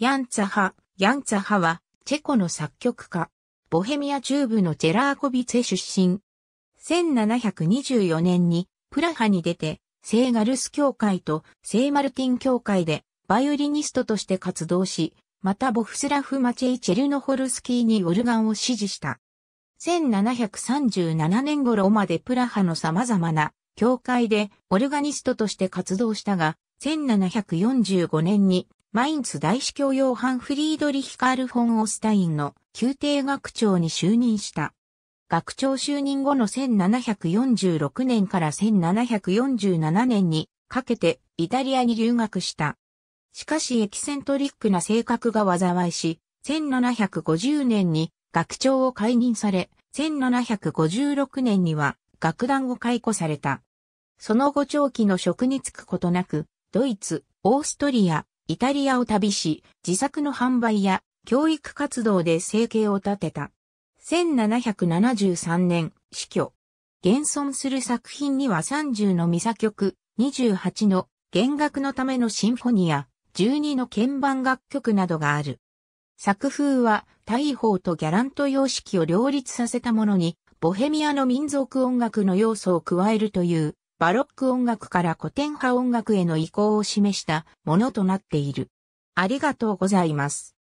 ヤンツァハ、ヤンツァハは、チェコの作曲家、ボヘミア中部のジェラーコビツェ出身。1724年に、プラハに出て、聖ガルス教会と聖マルティン教会で、バイオリニストとして活動し、またボフスラフ・マチェイ・チェルノホルスキーにオルガンを支持した。1737年頃までプラハの様々な教会でオルガニストとして活動したが、1745年にマインツ大司教ヨーハン・フリードリヒ・カール・フォン・オスタインの宮廷学長に就任した。学長就任後の1746年から1747年にかけてイタリアに留学した。しかしエキセントリックな性格が災いし、1750年に学長を解任され、1756年には学団を解雇された。その後長期の職に就くことなく、ドイツ、オーストリア、イタリアを旅し、自作の販売や教育活動で生計を立てた。1773年、死去。現存する作品には30のミサ曲、28の弦楽のためのシンフォニア、12の鍵盤楽曲などがある。作風は、大砲とギャラント様式を両立させたものに、ボヘミアの民族音楽の要素を加えるというバロック音楽から古典派音楽への移行を示したものとなっている。ありがとうございます。